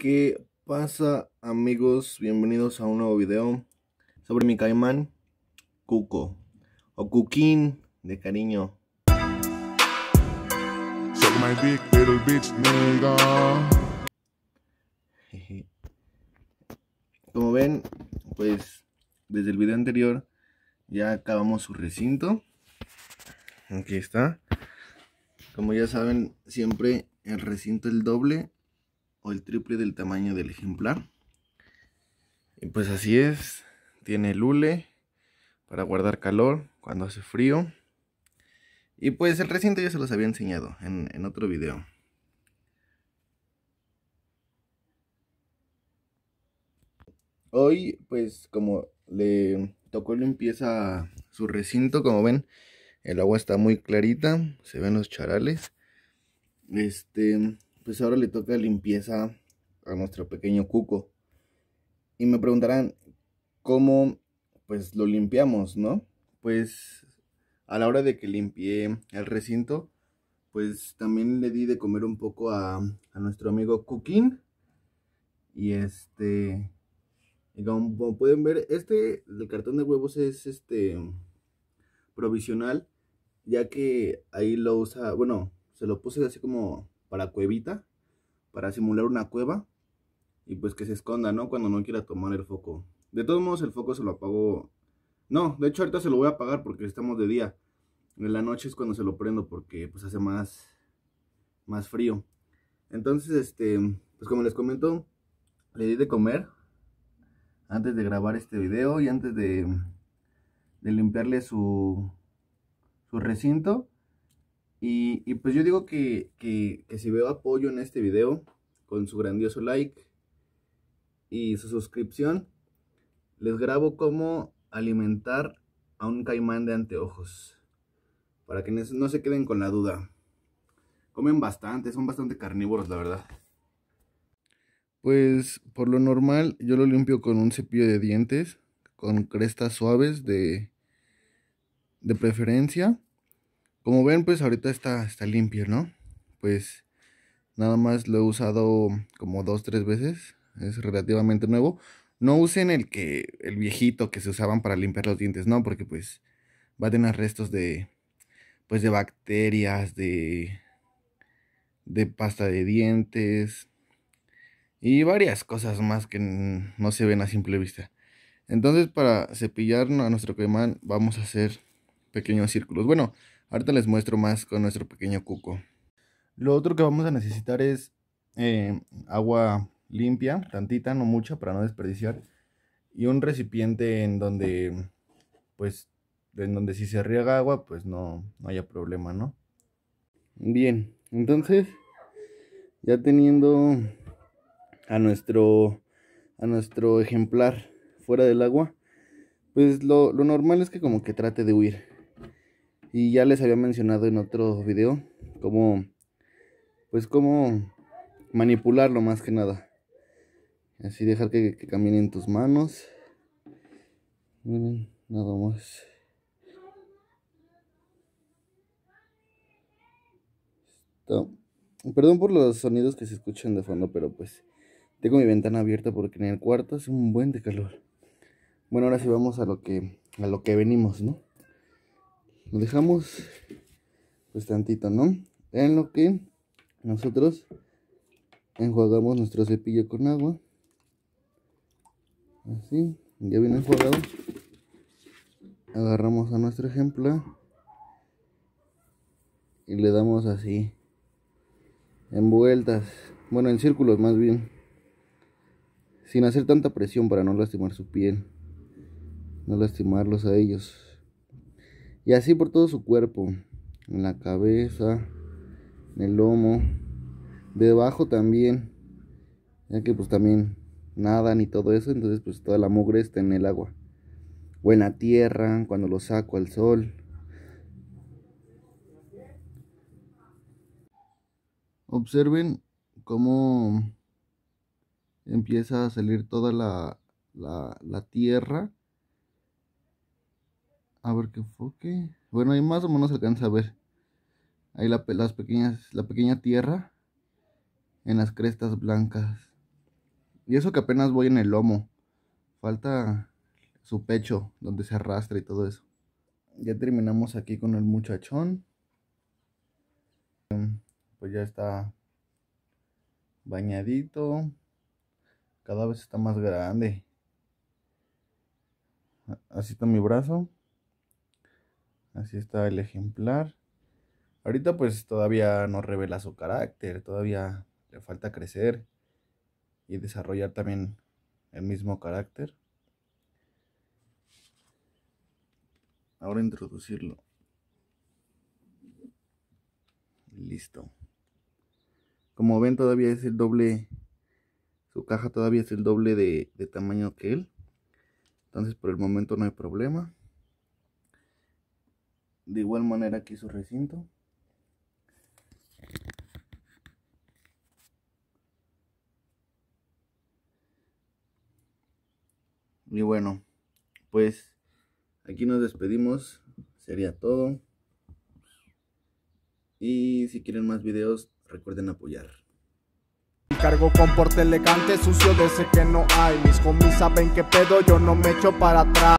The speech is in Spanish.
¿Qué pasa amigos? Bienvenidos a un nuevo video sobre mi caimán Cuco o Cuquín de cariño. Como ven, pues desde el video anterior ya acabamos su recinto. Aquí está. Como ya saben, siempre el recinto el doble o el triple del tamaño del ejemplar. Y pues así es, tiene el hule para guardar calor cuando hace frío. Y pues el recinto ya se los había enseñado en, otro video. Hoy pues como le tocó limpieza su recinto, como ven el agua está muy clarita, se ven los charales. Este, pues ahora le toca limpieza a nuestro pequeño cuco. Y me preguntarán, ¿cómo pues lo limpiamos, no? Pues a la hora de que limpié el recinto, pues también le di de comer un poco a, nuestro amigo Cooking. Y este, como, pueden ver, este, el cartón de huevos es este provisional, ya que ahí lo usa, bueno, se lo puse así como para cuevita, para simular una cueva y pues que se esconda, ¿no? Cuando no quiera tomar el foco. De todos modos el foco se lo apago. No, de hecho ahorita se lo voy a apagar porque estamos de día. En la noche es cuando se lo prendo porque pues hace más más frío. Entonces, este, pues como les comento, le di de comer antes de grabar este video y antes de, de limpiarle su, su recinto y, pues yo digo que, si veo apoyo en este video, con su grandioso like y su suscripción, les grabo cómo alimentar a un caimán de anteojos. Para que no se queden con la duda. Comen bastante, son bastante carnívoros, la verdad. Pues por lo normal yo lo limpio con un cepillo de dientes, con crestas suaves de, de preferencia. Como ven, pues ahorita está, está limpio, ¿no? Pues nada más lo he usado como dos, tres veces. Es relativamente nuevo. No usen el que el viejito que se usaban para limpiar los dientes, no, porque pues va a tener restos de pues de bacterias, de de pasta de dientes y varias cosas más que no se ven a simple vista. Entonces, para cepillar a nuestro caimán vamos a hacer pequeños círculos. Bueno, Ahorita les muestro más con nuestro pequeño cuco. Lo otro que vamos a necesitar es eh, agua limpia, tantita, no mucha, para no desperdiciar. Y un recipiente en donde, pues, en donde si se riega agua, pues no, haya problema, ¿no? Bien, entonces, ya teniendo a nuestro, a nuestro ejemplar fuera del agua, pues lo normal es que como que trate de huir. Y ya les había mencionado en otro video cómo, pues cómo manipularlo más que nada. Así dejar que, que caminen tus manos. Miren, nada más. Perdón por los sonidos que se escuchan de fondo, pero pues tengo mi ventana abierta porque en el cuarto hace un buen de calor. Bueno, ahora sí vamos a lo que a lo que venimos, ¿no? lo dejamos pues tantito, ¿no? En lo que nosotros enjuagamos nuestro cepillo con agua. Así, ya viene enjuagado. Agarramos a nuestro ejemplo. y le damos así en vueltas, bueno, en círculos más bien. Sin hacer tanta presión para no lastimar su piel, no lastimarlos a ellos y así por todo su cuerpo, en la cabeza, en el lomo, debajo también, ya que pues también nada ni todo eso, entonces pues toda la mugre está en el agua, o en la tierra, cuando lo saco al sol. Observen cómo empieza a salir toda la, la tierra a ver qué enfoque. Bueno, ahí más o menos alcanza a ver. Ahí las pequeñas, la pequeña tierra en las crestas blancas. Y eso que apenas voy en el lomo. Falta su pecho donde se arrastra y todo eso. Ya terminamos aquí con el muchachón. Mm, pues ya está bañadito. Cada vez está más grande. Así está mi brazo. Así está el ejemplar. Ahorita pues todavía no revela su carácter, todavía le falta crecer y desarrollar también el mismo carácter. Ahora introducirlo. Listo. Como ven todavía es el doble, su caja todavía es el doble de, de tamaño que él. Entonces por el momento no hay problema de igual manera aquí su recinto y bueno pues aquí nos despedimos sería todo y si quieren más videos recuerden apoyar con porte elegante sucio de que no hay mis pedo yo no me echo para atrás